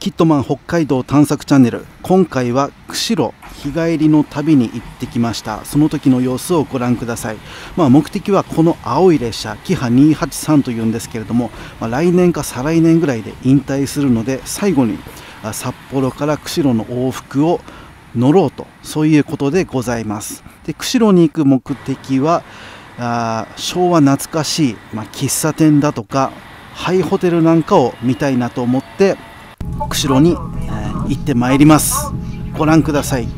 キットマン北海道探索チャンネル今回は釧路日帰りの旅に行ってきましたその時の様子をご覧ください、まあ、目的はこの青い列車キハ283というんですけれども、まあ、来年か再来年ぐらいで引退するので最後に札幌から釧路の往復を乗ろうとそういうことでございますで釧路に行く目的はあ昭和懐かしい、まあ、喫茶店だとかハイホテルなんかを見たいなと思って釧路に、えー、行ってまいりますご覧ください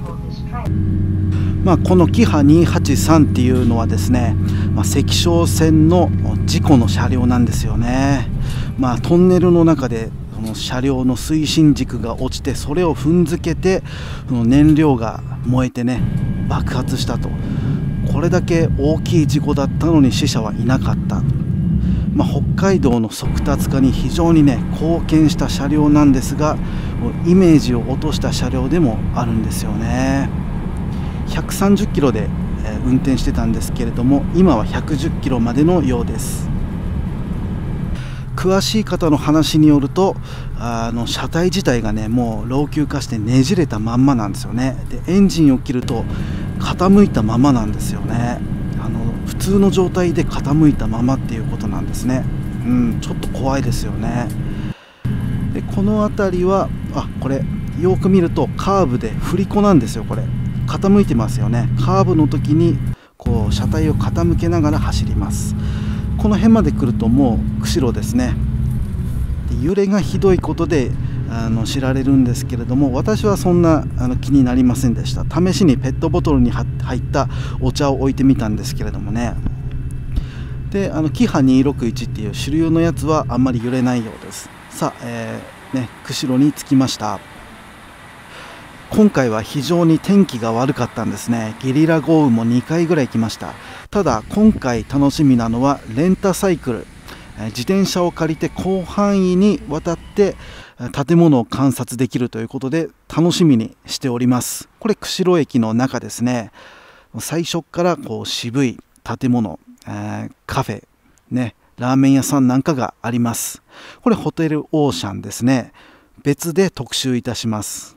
まあ、このキハ283っていうのはですね、まあ、赤小線の事故の車両なんですよね、まあ、トンネルの中でその車両の推進軸が落ちてそれを踏んづけてその燃料が燃えてね爆発したとこれだけ大きい事故だったのに死者はいなかったまあ、北海道の速達化に非常にね貢献した車両なんですがイメージを落とした車両でもあるんですよね130キロで運転してたんですけれども今は110キロまでのようです詳しい方の話によるとあの車体自体がねもう老朽化してねじれたまんまなんですよねでエンジンを切ると傾いたままなんですよね通の状態で傾いたままっていうことなんですねうんちょっと怖いですよねでこの辺りはあこれよく見るとカーブで振り子なんですよこれ傾いてますよねカーブの時にこう車体を傾けながら走りますこの辺まで来るともう釧路ですねで揺れがひどいことであの知られるんですけれども私はそんなあの気になりませんでした試しにペットボトルに入ったお茶を置いてみたんですけれどもねであのキハ261っていう主流のやつはあんまり揺れないようですさあ、えー、ね、釧路に着きました今回は非常に天気が悪かったんですねゲリラ豪雨も2回ぐらい来ましたただ今回楽しみなのはレンタサイクル自転車を借りて広範囲にわたって建物を観察できるということで楽しみにしておりますこれ釧路駅の中ですね最初からこう渋い建物、えカフェねラーメン屋さんなんかがありますこれホテルオーシャンですね別で特集いたします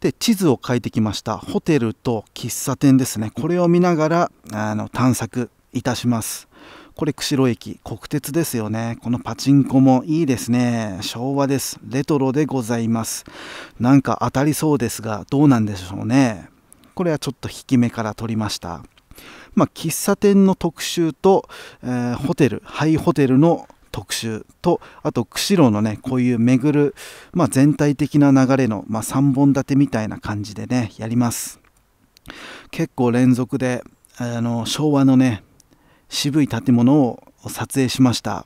で地図を書いてきましたホテルと喫茶店ですねこれを見ながらあの探索いたします。これ釧路駅国鉄ですよねこのパチンコもいいですね昭和ですレトロでございますなんか当たりそうですがどうなんでしょうねこれはちょっと引き目から取りましたまあ、喫茶店の特集と、えー、ホテルハイホテルの特集とあと釧路のねこういう巡る、まあ、全体的な流れの、まあ、3本立てみたいな感じでねやります結構連続であの昭和のね渋い建物を撮影しました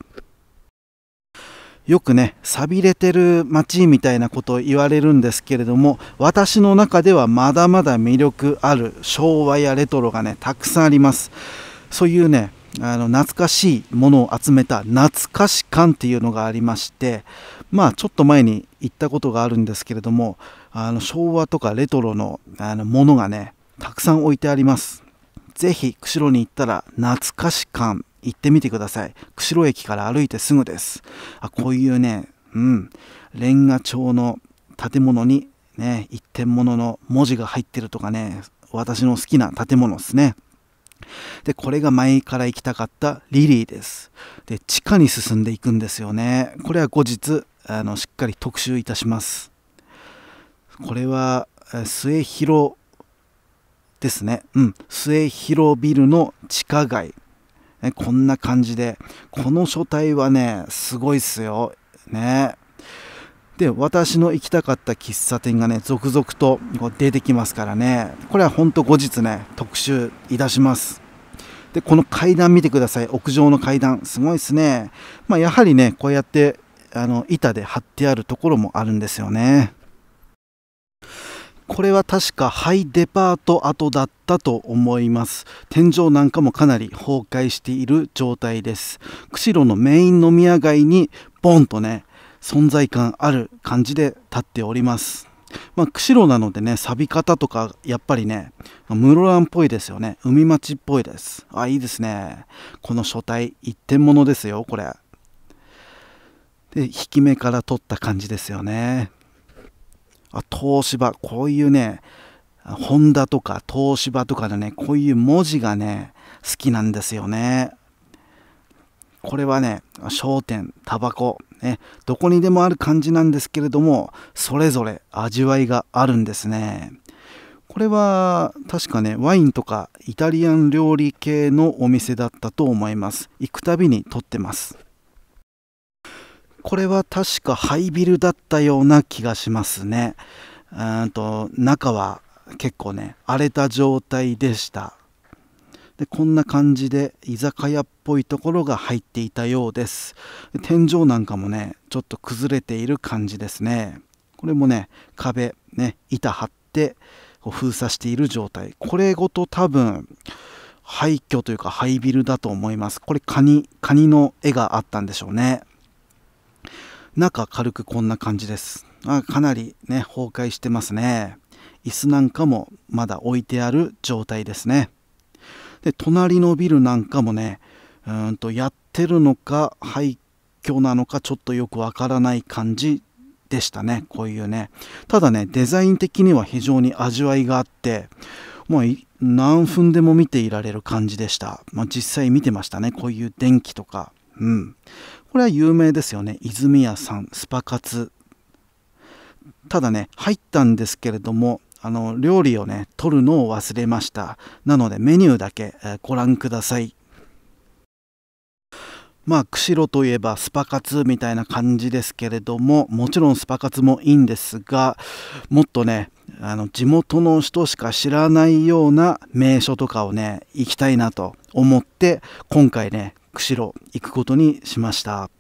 よくね寂れてる街みたいなことを言われるんですけれども私の中ではまだまだ魅力ある昭和やレトロがねたくさんありますそういうねあの懐かしいものを集めた懐かし館っていうのがありましてまあちょっと前に行ったことがあるんですけれどもあの昭和とかレトロのあのものがねたくさん置いてありますぜひ釧路に行ったら懐かし館行ってみてください釧路駅から歩いてすぐですあこういうねうんレンガ調の建物にね一点物の文字が入ってるとかね私の好きな建物ですねでこれが前から行きたかったリリーですで地下に進んでいくんですよねこれは後日あのしっかり特集いたしますこれは末広ですね、うん、末広ビルの地下街、ね、こんな感じで、この書体はね、すごいっすよ。ね。で、私の行きたかった喫茶店がね、続々と出てきますからね、これは本当後日ね、特集いたします。で、この階段見てください。屋上の階段。すごいですね。まあ、やはりね、こうやって、あの、板で貼ってあるところもあるんですよね。これは確かハイデパート跡だったと思います天井なんかもかなり崩壊している状態です釧路のメイン飲み屋街にボンとね存在感ある感じで立っておりますまあ、釧路なのでね錆び方とかやっぱりね室蘭っぽいですよね海町っぽいですあいいですねこの書体一点物ですよこれで引き目から取った感じですよね東芝こういうねホンダとか東芝とかでねこういう文字がね好きなんですよねこれはね商店タバコねどこにでもある感じなんですけれどもそれぞれ味わいがあるんですねこれは確かねワインとかイタリアン料理系のお店だったと思います行くたびに撮ってますこれは確かハイビルだったような気がしますねうんと中は結構ね荒れた状態でしたでこんな感じで居酒屋っぽいところが入っていたようです天井なんかもねちょっと崩れている感じですねこれもね壁ね板張ってこう封鎖している状態これごと多分廃墟というか廃ビルだと思いますこれカニカニの絵があったんでしょうね中軽くこんな感じです。あかなりね、崩壊してますね。椅子なんかもまだ置いてある状態ですね。で、隣のビルなんかもね、うんとやってるのか廃墟なのかちょっとよくわからない感じでしたね。こういうね。ただね、デザイン的には非常に味わいがあって、もう何分でも見ていられる感じでした。まあ、実際見てましたね。こういう電気とか。うん、これは有名ですよね泉谷さんスパ活ただね入ったんですけれどもあの料理をね取るのを忘れましたなのでメニューだけ、えー、ご覧くださいまあ釧路といえばスパ活みたいな感じですけれどももちろんスパ活もいいんですがもっとねあの地元の人しか知らないような名所とかをね行きたいなと思って今回ね釧路行くことにしました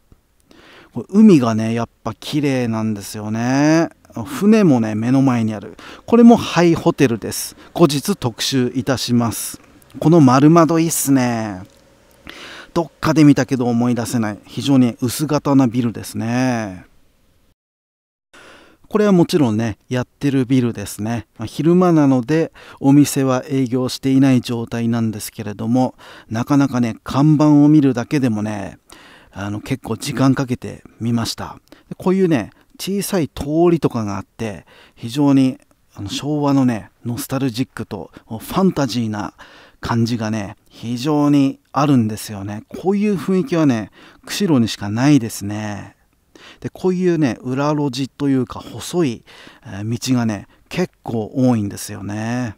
海がねやっぱ綺麗なんですよね船もね目の前にあるこれもハイホテルです後日特集いたしますこの丸窓いいっすねどっかで見たけど思い出せない非常に薄型なビルですねこれはもちろんね、やってるビルですね。まあ、昼間なので、お店は営業していない状態なんですけれども、なかなかね、看板を見るだけでもね、あの結構時間かけて見ました。こういうね、小さい通りとかがあって、非常にあの昭和のね、ノスタルジックとファンタジーな感じがね、非常にあるんですよね。こういう雰囲気はね、釧路にしかないですね。でこういうね裏路地というか細い道がね結構多いんですよね。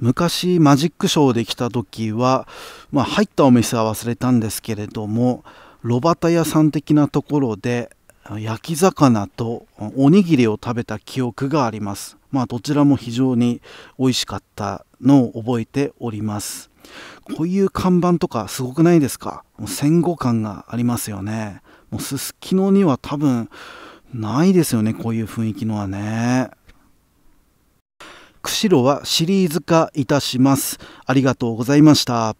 昔マジックショーで来た時は、まあ、入ったお店は忘れたんですけれども炉端屋さん的なところで焼き魚とおにぎりを食べた記憶があります。まあ、どちらも非常に美味しかったのを覚えております。こういう看板とかすごくないですかもう戦後感がありますよね。もうすすきのには多分ないですよね、こういう雰囲気のはね。釧路はシリーズ化いたします。ありがとうございました。